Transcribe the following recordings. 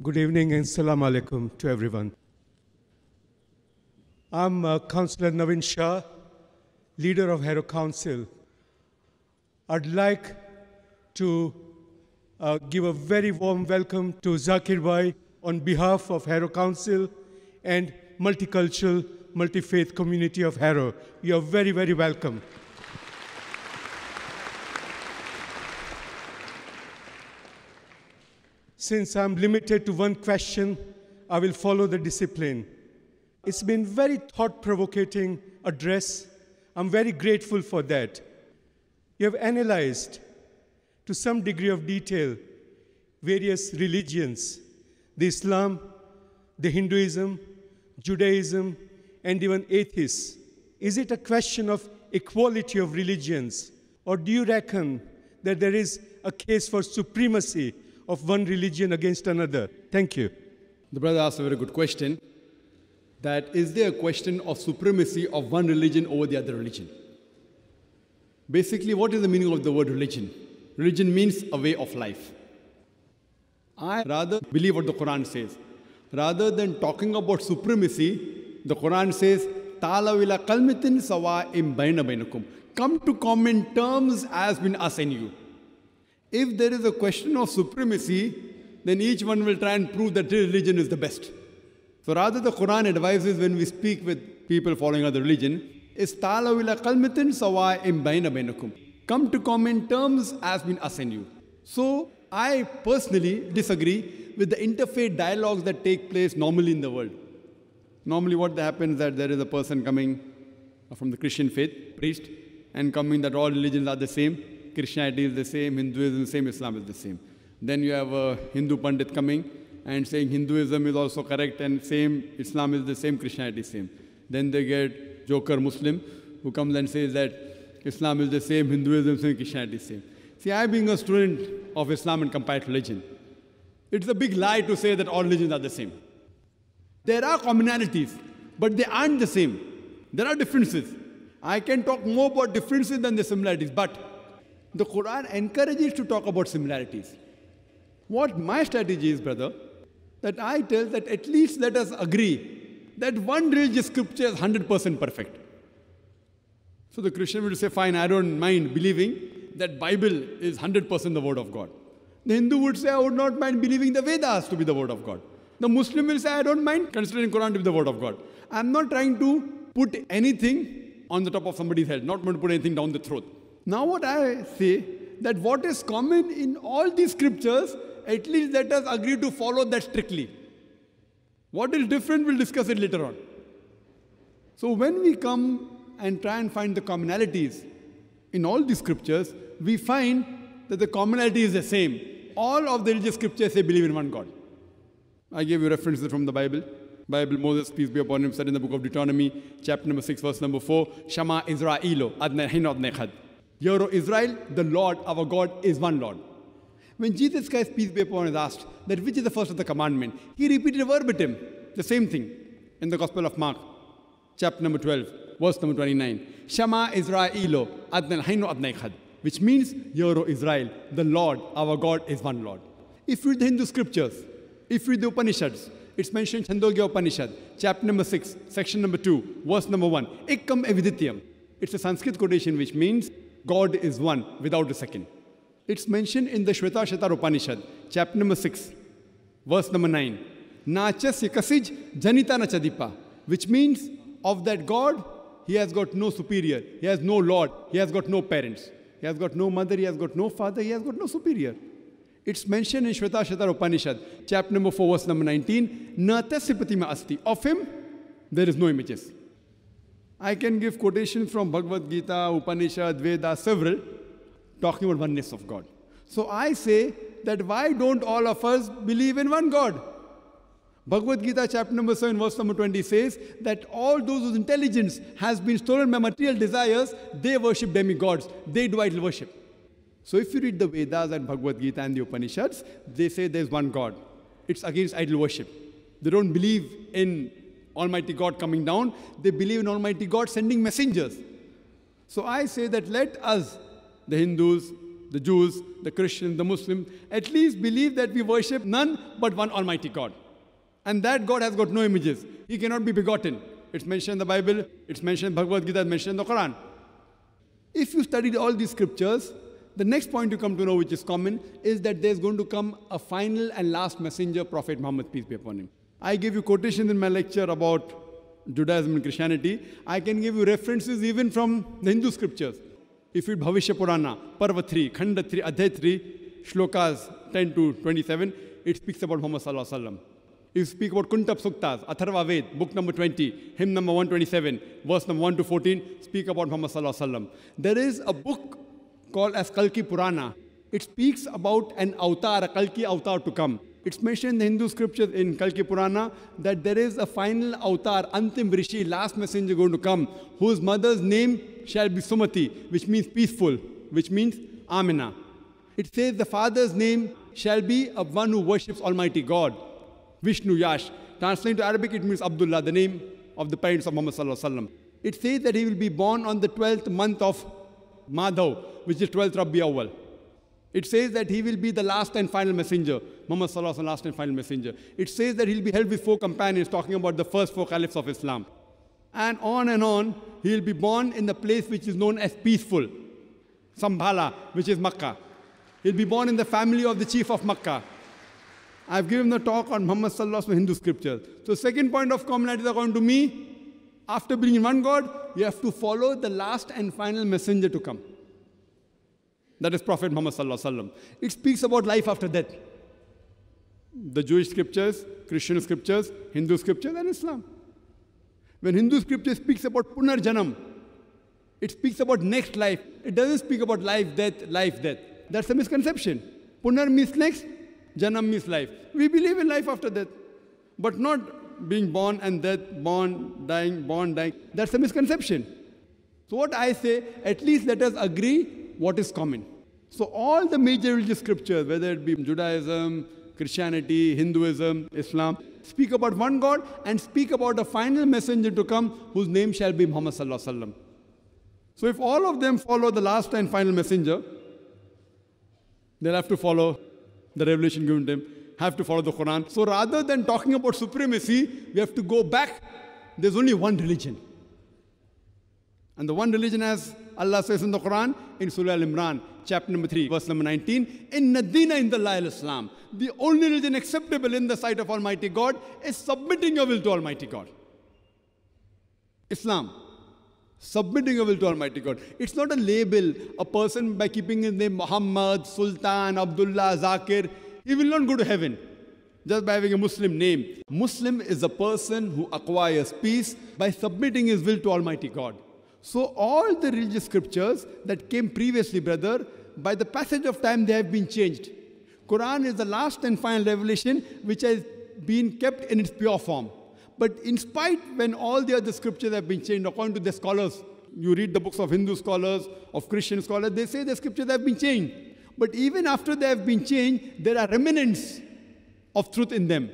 Good evening and salam alaikum to everyone. I'm uh, Councillor Navin Shah, leader of Hero Council. I'd like to uh, give a very warm welcome to Zakir Bhai on behalf of Hero Council and multicultural, multi-faith community of Hero. You're very, very welcome. Since I'm limited to one question, I will follow the discipline. It's been very thought-provoking address. I'm very grateful for that. You have analyzed to some degree of detail various religions, the Islam, the Hinduism, Judaism, and even atheists. Is it a question of equality of religions? Or do you reckon that there is a case for supremacy of one religion against another? Thank you. The brother asked a very good question that is there a question of supremacy of one religion over the other religion? Basically, what is the meaning of the word religion? Religion means a way of life. I rather believe what the Quran says. Rather than talking about supremacy, the Quran says, "Tala Ta'ala kalmitin sawa im bainakum. Come to common terms as been us and you. If there is a question of supremacy, then each one will try and prove that religion is the best. So rather, the Quran advises when we speak with people following other religion, come to common terms as been us and you. So I personally disagree with the interfaith dialogues that take place normally in the world. Normally what happens is that there is a person coming from the Christian faith, priest, and coming that all religions are the same. Christianity is the same, Hinduism is the same, Islam is the same. Then you have a uh, Hindu Pandit coming and saying Hinduism is also correct and same, Islam is the same, Christianity is same. Then they get Joker Muslim who comes and says that Islam is the same, Hinduism is the same, Christianity is same. See, I being a student of Islam and comparative religion, it's a big lie to say that all religions are the same. There are commonalities, but they aren't the same. There are differences. I can talk more about differences than the similarities, but the Quran encourages to talk about similarities. What my strategy is, brother, that I tell that at least let us agree that one religious scripture is 100% perfect. So the Christian would say, fine, I don't mind believing that Bible is 100% the word of God. The Hindu would say, I would not mind believing the Vedas to be the word of God. The Muslim will say, I don't mind considering Quran to be the word of God. I'm not trying to put anything on the top of somebody's head, not going to put anything down the throat. Now what I say, that what is common in all these scriptures, at least let us agree to follow that strictly. What is different, we'll discuss it later on. So when we come and try and find the commonalities in all these scriptures, we find that the commonality is the same. All of the religious scriptures say believe in one God. I gave you references from the Bible. Bible, Moses, peace be upon him, said in the book of Deuteronomy, chapter number 6, verse number 4, Shama Israelo, Adne Nechad. Hear, O Israel, the Lord our God is one Lord. When Jesus Christ, peace be upon him, is asked that which is the first of the commandment, he repeated verbatim the same thing in the Gospel of Mark, chapter number 12, verse number 29. Shema Israelo adnal hainu adnai khad, which means, Hear, O Israel, the Lord our God is one Lord. If you read the Hindu scriptures, if you read the Upanishads, it's mentioned in Chandogya Upanishad, chapter number 6, section number 2, verse number 1. Ekam evidityam. It's a Sanskrit quotation which means God is one without a second. It's mentioned in the Shweta Shetara Upanishad, chapter number 6, verse number 9. Nachas yakasij janitana chadipa, which means of that God, he has got no superior, he has no Lord, he has got no parents, he has got no mother, he has got no father, he has got no superior. It's mentioned in Shweta Shetara Upanishad, chapter number 4, verse number 19. Natasya ma Asti. Of him, there is no images. I can give quotations from Bhagavad Gita, Upanishad, Veda, several, talking about oneness of God. So I say that why don't all of us believe in one God? Bhagavad Gita chapter number 7 verse number 20 says that all those whose intelligence has been stolen by material desires, they worship demigods, they do idol worship. So if you read the Vedas and Bhagavad Gita and the Upanishads, they say there's one God. It's against idol worship. They don't believe in Almighty God coming down, they believe in Almighty God sending messengers. So I say that let us, the Hindus, the Jews, the Christians, the Muslims, at least believe that we worship none but one Almighty God. And that God has got no images. He cannot be begotten. It's mentioned in the Bible, it's mentioned in Bhagavad Gita, it's mentioned in the Quran. If you study all these scriptures, the next point you come to know, which is common, is that there's going to come a final and last messenger, Prophet Muhammad, peace be upon him. I gave you quotations in my lecture about Judaism and Christianity. I can give you references even from the Hindu scriptures. If you read Bhavishya Purana, Parva 3, Khanda 3, Adhyay 3, shlokas 10 to 27, it speaks about Muhammad Sallallahu Alaihi You speak about Kuntab Suktas, Atharva Ved, book number 20, hymn number 127, verse number 1 to 14, speak about Muhammad Sallallahu There is a book called as Kalki Purana. It speaks about an avatar, a Kalki avatar to come. It's mentioned in the Hindu scriptures in Kalki Purana that there is a final avatar, Antim Rishi, last messenger going to come, whose mother's name shall be Sumati, which means peaceful, which means Amina. It says the father's name shall be of one who worships Almighty God, Vishnu Yash. Translated to Arabic, it means Abdullah, the name of the parents of Muhammad Sallallahu It says that he will be born on the 12th month of Madhav, which is 12th Rabbi Awal. It says that he will be the last and final messenger. Muhammad Sallallahu Alaihi last and final messenger. It says that he'll be held with four companions, talking about the first four caliphs of Islam. And on and on, he'll be born in the place which is known as peaceful, Sambhala, which is Makkah. He'll be born in the family of the chief of Makkah. I've given the talk on Muhammad Sallallahu Alaihi Hindu scriptures. So second point of commonality according to me, after believing one God, you have to follow the last and final messenger to come. That is Prophet Muhammad It speaks about life after death. The Jewish scriptures, Christian scriptures, Hindu scriptures, and Islam. When Hindu scripture speaks about Punarjanam, it speaks about next life. It doesn't speak about life, death, life, death. That's a misconception. Punar means next, Janam means life. We believe in life after death, but not being born and death, born, dying, born, dying. That's a misconception. So, what I say, at least let us agree what is common. So all the major religious scriptures, whether it be Judaism, Christianity, Hinduism, Islam, speak about one God and speak about a final messenger to come whose name shall be Muhammad Sallallahu Alaihi Wasallam. So if all of them follow the last and final messenger, they'll have to follow the revelation given to them, have to follow the Quran. So rather than talking about supremacy, we have to go back. There's only one religion. And the one religion, as Allah says in the Quran, in Surah Al Imran, chapter number 3, verse number 19. In Nadina in the Lal Islam, the only religion acceptable in the sight of Almighty God is submitting your will to Almighty God. Islam. Submitting your will to Almighty God. It's not a label, a person by keeping his name Muhammad, Sultan, Abdullah, Zakir, he will not go to heaven just by having a Muslim name. Muslim is a person who acquires peace by submitting his will to Almighty God. So all the religious scriptures that came previously, brother, by the passage of time they have been changed. Quran is the last and final revelation which has been kept in its pure form. But in spite when all the other scriptures have been changed according to the scholars, you read the books of Hindu scholars, of Christian scholars, they say the scriptures have been changed. But even after they have been changed, there are remnants of truth in them,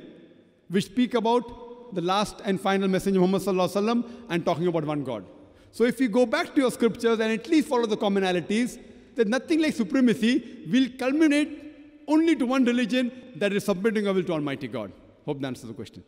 which speak about the last and final message of Muhammad and talking about one God. So if you go back to your scriptures and at least follow the commonalities, then nothing like supremacy will culminate only to one religion that is submitting our will to Almighty God. Hope that answers the question.